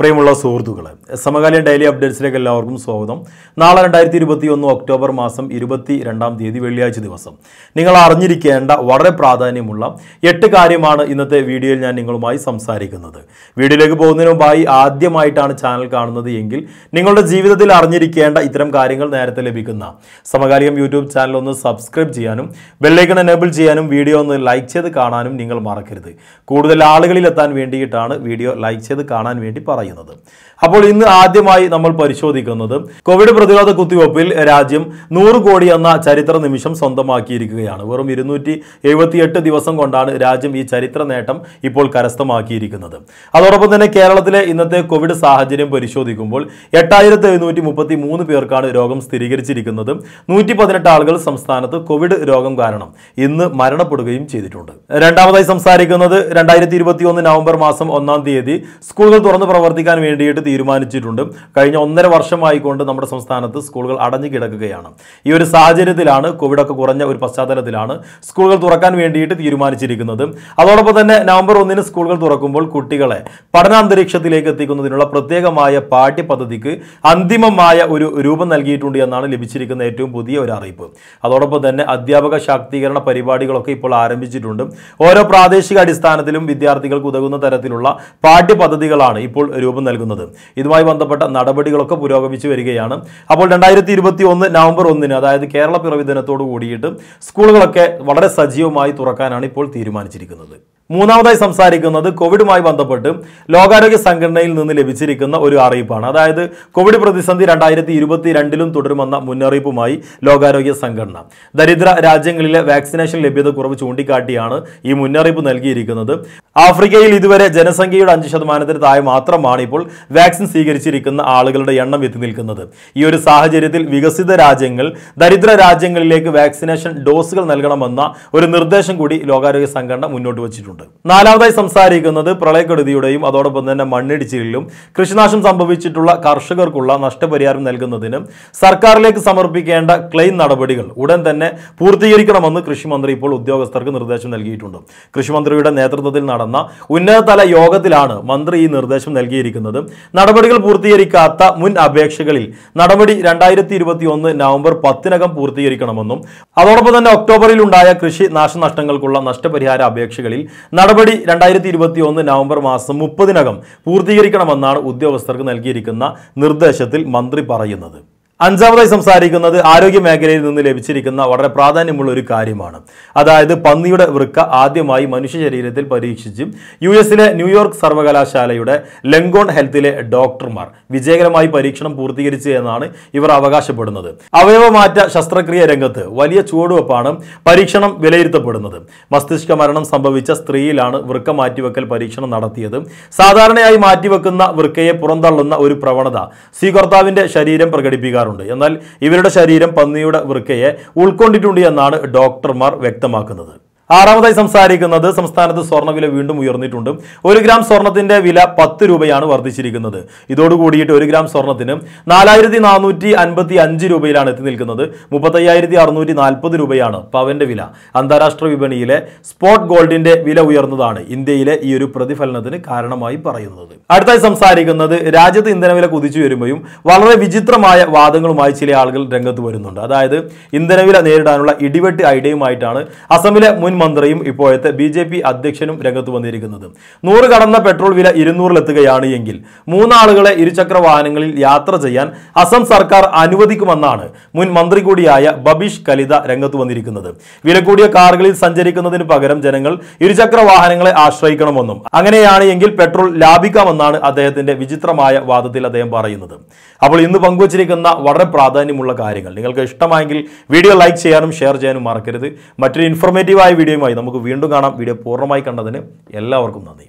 പ്രിയമുള്ള സുഹൃത്തുക്കളെ സമകാലീന ഡെയിലി അപ്ഡേറ്റ്സിലേക്ക് എല്ലാവർക്കും സ്വാഗതം നാളെ രണ്ടായിരത്തി ഇരുപത്തി ഒന്ന് ഒക്ടോബർ മാസം ഇരുപത്തി രണ്ടാം തീയതി വെള്ളിയാഴ്ച ദിവസം നിങ്ങൾ അറിഞ്ഞിരിക്കേണ്ട വളരെ പ്രാധാന്യമുള്ള എട്ട് കാര്യമാണ് ഇന്നത്തെ വീഡിയോയിൽ ഞാൻ നിങ്ങളുമായി സംസാരിക്കുന്നത് വീഡിയോയിലേക്ക് പോകുന്നതിന് മുമ്പായി ആദ്യമായിട്ടാണ് ചാനൽ കാണുന്നത് എങ്കിൽ നിങ്ങളുടെ ജീവിതത്തിൽ അറിഞ്ഞിരിക്കേണ്ട ഇത്തരം കാര്യങ്ങൾ നേരത്തെ ലഭിക്കുന്ന സമകാലികം യൂട്യൂബ് ചാനൽ ഒന്ന് സബ്സ്ക്രൈബ് ചെയ്യാനും ബെല്ലൈക്കൺ എനേബിൾ ചെയ്യാനും വീഡിയോ ഒന്ന് ലൈക്ക് ചെയ്ത് കാണാനും നിങ്ങൾ മറക്കരുത് കൂടുതൽ ആളുകളിൽ എത്താൻ വേണ്ടിയിട്ടാണ് വീഡിയോ ലൈക്ക് ചെയ്ത് കാണാൻ വേണ്ടി പറയുന്നത് പറയുന്നത് അപ്പോൾ ഇന്ന് ആദ്യമായി നമ്മൾ പരിശോധിക്കുന്നത് കോവിഡ് പ്രതിരോധ കുത്തിവയ്പ്പിൽ രാജ്യം നൂറ് കോടി എന്ന ചരിത്ര നിമിഷം സ്വന്തമാക്കിയിരിക്കുകയാണ് വെറും ഇരുന്നൂറ്റി എഴുപത്തിയെട്ട് ദിവസം കൊണ്ടാണ് രാജ്യം ഈ ചരിത്ര നേട്ടം ഇപ്പോൾ കരസ്ഥമാക്കിയിരിക്കുന്നത് അതോടൊപ്പം തന്നെ കേരളത്തിലെ ഇന്നത്തെ കോവിഡ് സാഹചര്യം പരിശോധിക്കുമ്പോൾ എട്ടായിരത്തി എഴുന്നൂറ്റി മുപ്പത്തി മൂന്ന് പേർക്കാണ് രോഗം സ്ഥിരീകരിച്ചിരിക്കുന്നത് നൂറ്റി പതിനെട്ട് ആളുകൾ സംസ്ഥാനത്ത് കോവിഡ് രോഗം കാരണം ഇന്ന് മരണപ്പെടുകയും ചെയ്തിട്ടുണ്ട് രണ്ടാമതായി സംസാരിക്കുന്നത് രണ്ടായിരത്തി ഇരുപത്തി ഒന്ന് നവംബർ മാസം ഒന്നാം തീയതി സ്കൂളുകൾ തുറന്ന് പ്രവർത്തി പ്രവർത്തിക്കാൻ വേണ്ടിയിട്ട് തീരുമാനിച്ചിട്ടുണ്ട് കഴിഞ്ഞ ഒന്നര വർഷമായിക്കൊണ്ട് നമ്മുടെ സംസ്ഥാനത്ത് സ്കൂളുകൾ അടഞ്ഞു കിടക്കുകയാണ് ഈ ഒരു സാഹചര്യത്തിലാണ് കോവിഡൊക്കെ കുറഞ്ഞ ഒരു പശ്ചാത്തലത്തിലാണ് സ്കൂളുകൾ തുറക്കാൻ വേണ്ടിയിട്ട് തീരുമാനിച്ചിരിക്കുന്നത് അതോടൊപ്പം തന്നെ നവംബർ ഒന്നിന് സ്കൂളുകൾ തുറക്കുമ്പോൾ കുട്ടികളെ പഠനാന്തരീക്ഷത്തിലേക്ക് എത്തിക്കുന്നതിനുള്ള പ്രത്യേകമായ പാഠ്യപദ്ധതിക്ക് അന്തിമമായ ഒരു രൂപം നൽകിയിട്ടുണ്ട് എന്നാണ് ലഭിച്ചിരിക്കുന്ന ഏറ്റവും പുതിയ ഒരു അറിയിപ്പ് അതോടൊപ്പം തന്നെ അധ്യാപക ശാക്തീകരണ പരിപാടികളൊക്കെ ഇപ്പോൾ ആരംഭിച്ചിട്ടുണ്ട് ഓരോ പ്രാദേശിക അടിസ്ഥാനത്തിലും വിദ്യാർത്ഥികൾക്ക് ഉതകുന്ന തരത്തിലുള്ള പാഠ്യപദ്ധതികളാണ് ഇപ്പോൾ രൂപം നൽകുന്നത് ഇതുമായി ബന്ധപ്പെട്ട നടപടികളൊക്കെ പുരോഗമിച്ചു വരികയാണ് അപ്പോൾ രണ്ടായിരത്തി ഇരുപത്തി ഒന്ന് നവംബർ ഒന്നിന് അതായത് കേരള പിറവി ദിനത്തോടു കൂടിയിട്ട് സ്കൂളുകളൊക്കെ വളരെ സജീവമായി തുറക്കാനാണ് ഇപ്പോൾ തീരുമാനിച്ചിരിക്കുന്നത് മൂന്നാമതായി സംസാരിക്കുന്നത് കോവിഡുമായി ബന്ധപ്പെട്ട് ലോകാരോഗ്യ സംഘടനയിൽ നിന്ന് ലഭിച്ചിരിക്കുന്ന ഒരു അറിയിപ്പാണ് അതായത് കോവിഡ് പ്രതിസന്ധി രണ്ടായിരത്തി ഇരുപത്തി രണ്ടിലും തുടരുമെന്ന മുന്നറിയിപ്പുമായി ലോകാരോഗ്യ സംഘടന ദരിദ്ര രാജ്യങ്ങളിലെ വാക്സിനേഷൻ ലഭ്യത കുറവ് ചൂണ്ടിക്കാട്ടിയാണ് ഈ മുന്നറിയിപ്പ് നൽകിയിരിക്കുന്നത് ആഫ്രിക്കയിൽ ഇതുവരെ ജനസംഖ്യയുടെ അഞ്ച് ശതമാനത്തിന് താഴെ മാത്രമാണ് ഇപ്പോൾ വാക്സിൻ സ്വീകരിച്ചിരിക്കുന്ന ആളുകളുടെ എണ്ണം എത്തി നിൽക്കുന്നത് ഈ ഒരു സാഹചര്യത്തിൽ വികസിത രാജ്യങ്ങൾ ദരിദ്ര രാജ്യങ്ങളിലേക്ക് വാക്സിനേഷൻ ഡോസുകൾ നൽകണമെന്ന ഒരു നിർദ്ദേശം കൂടി ലോകാരോഗ്യ സംഘടന മുന്നോട്ട് വച്ചിട്ടുണ്ട് പറയുന്നുണ്ട് നാലാമതായി സംസാരിക്കുന്നത് പ്രളയക്കെടുതിയുടെയും അതോടൊപ്പം തന്നെ മണ്ണിടിച്ചിലും കൃഷിനാശം സംഭവിച്ചിട്ടുള്ള കർഷകർക്കുള്ള നഷ്ടപരിഹാരം നൽകുന്നതിനും സർക്കാരിലേക്ക് സമർപ്പിക്കേണ്ട ക്ലെയിം നടപടികൾ ഉടൻ തന്നെ പൂർത്തീകരിക്കണമെന്ന് കൃഷിമന്ത്രി ഇപ്പോൾ ഉദ്യോഗസ്ഥർക്ക് നിർദ്ദേശം നൽകിയിട്ടുണ്ട് കൃഷിമന്ത്രിയുടെ നേതൃത്വത്തിൽ നടന്ന ഉന്നതതല യോഗത്തിലാണ് മന്ത്രി ഈ നിർദ്ദേശം നൽകിയിരിക്കുന്നത് നടപടികൾ പൂർത്തീകരിക്കാത്ത മുൻ അപേക്ഷകളിൽ നടപടി രണ്ടായിരത്തി ഇരുപത്തി ഒന്ന് നവംബർ പത്തിനകം പൂർത്തീകരിക്കണമെന്നും അതോടൊപ്പം തന്നെ ഒക്ടോബറിൽ ഉണ്ടായ കൃഷി നാശനഷ്ടങ്ങൾക്കുള്ള നഷ്ടപരിഹാര അപേക്ഷകളിൽ നടപടി രണ്ടായിരത്തി ഇരുപത്തി ഒന്ന് നവംബർ മാസം മുപ്പതിനകം പൂർത്തീകരിക്കണമെന്നാണ് ഉദ്യോഗസ്ഥർക്ക് നൽകിയിരിക്കുന്ന നിർദ്ദേശത്തിൽ മന്ത്രി പറയുന്നത് അഞ്ചാമതായി സംസാരിക്കുന്നത് ആരോഗ്യ മേഖലയിൽ നിന്ന് ലഭിച്ചിരിക്കുന്ന വളരെ പ്രാധാന്യമുള്ള ഒരു കാര്യമാണ് അതായത് പന്നിയുടെ വൃക്ക ആദ്യമായി മനുഷ്യ ശരീരത്തിൽ പരീക്ഷിച്ച് യു എസിലെ ന്യൂയോർക്ക് സർവകലാശാലയുടെ ലെങ്കോൺ ഹെൽത്തിലെ ഡോക്ടർമാർ വിജയകരമായി പരീക്ഷണം പൂർത്തീകരിച്ചു എന്നാണ് ഇവർ അവകാശപ്പെടുന്നത് അവയവമാറ്റ ശസ്ത്രക്രിയ രംഗത്ത് വലിയ ചുവടുവെപ്പാണ് പരീക്ഷണം വിലയിരുത്തപ്പെടുന്നത് മസ്തിഷ്ക മരണം സംഭവിച്ച സ്ത്രീയിലാണ് വൃക്ക മാറ്റിവെക്കൽ പരീക്ഷണം നടത്തിയത് സാധാരണയായി മാറ്റിവെക്കുന്ന വൃക്കയെ പുറന്തള്ളുന്ന ഒരു പ്രവണത സ്വീകർത്താവിന്റെ ശരീരം പ്രകടിപ്പിക്കാറുണ്ട് കാണാറുണ്ട് എന്നാൽ ഇവരുടെ ശരീരം പന്നിയുടെ വൃക്കയെ ഉൾക്കൊണ്ടിട്ടുണ്ട് എന്നാണ് ഡോക്ടർമാർ വ്യക്തമാക്കുന്നത് ആറാമതായി സംസാരിക്കുന്നത് സംസ്ഥാനത്ത് സ്വർണ്ണവില വീണ്ടും ഉയർന്നിട്ടുണ്ട് ഒരു ഗ്രാം സ്വർണത്തിന്റെ വില പത്ത് രൂപയാണ് വർദ്ധിച്ചിരിക്കുന്നത് ഇതോടുകൂടിയിട്ട് ഒരു ഗ്രാം സ്വർണത്തിന് നാലായിരത്തി നാനൂറ്റി അൻപത്തി അഞ്ച് രൂപയിലാണ് എത്തി നിൽക്കുന്നത് മുപ്പത്തയ്യായിരത്തി അറുന്നൂറ്റി നാൽപ്പത് രൂപയാണ് പവന്റെ വില അന്താരാഷ്ട്ര വിപണിയിലെ സ്പോട്ട് ഗോൾഡിന്റെ വില ഉയർന്നതാണ് ഇന്ത്യയിലെ ഈ ഒരു പ്രതിഫലനത്തിന് കാരണമായി പറയുന്നത് അടുത്തായി സംസാരിക്കുന്നത് രാജ്യത്ത് ഇന്ധനവില കുതിച്ചു വരുമ്പോഴും വളരെ വിചിത്രമായ വാദങ്ങളുമായി ചില ആളുകൾ രംഗത്ത് വരുന്നുണ്ട് അതായത് ഇന്ധനവില നേരിടാനുള്ള ഇടിവെട്ട് ഐഡിയയുമായിട്ടാണ് അസമിലെ മുൻ മന്ത്രിയും ഇപ്പോഴത്തെ ബി ജെ പി അധ്യക്ഷനും രംഗത്ത് വന്നിരിക്കുന്നത് നൂറ് കടന്ന പെട്രോൾ വില ഇരുന്നൂറിലെത്തുകയാണ് എങ്കിൽ മൂന്നാളുകളെ ഇരുചക്ര വാഹനങ്ങളിൽ യാത്ര ചെയ്യാൻ അസം സർക്കാർ അനുവദിക്കുമെന്നാണ് മുൻ മന്ത്രി കൂടിയായ ബബീഷ് കലിത രംഗത്ത് വന്നിരിക്കുന്നത് വില കൂടിയ കാറുകളിൽ സഞ്ചരിക്കുന്നതിന് പകരം ജനങ്ങൾ ഇരുചക്ര വാഹനങ്ങളെ ആശ്രയിക്കണമെന്നും അങ്ങനെയാണ് എങ്കിൽ പെട്രോൾ ലാഭിക്കാമെന്നാണ് അദ്ദേഹത്തിന്റെ വിചിത്രമായ വാദത്തിൽ അദ്ദേഹം പറയുന്നത് അപ്പോൾ ഇന്ന് പങ്കുവച്ചിരിക്കുന്ന വളരെ പ്രാധാന്യമുള്ള കാര്യങ്ങൾ നിങ്ങൾക്ക് ഇഷ്ടമായെങ്കിൽ വീഡിയോ ലൈക്ക് ചെയ്യാനും ഷെയർ ചെയ്യാനും മറക്കരുത് മറ്റൊരു ഇൻഫോർമേറ്റീവായ വീഡിയോയുമായി നമുക്ക് വീണ്ടും കാണാം വീഡിയോ പൂർണ്ണമായി കണ്ടതിന് എല്ലാവർക്കും നന്ദി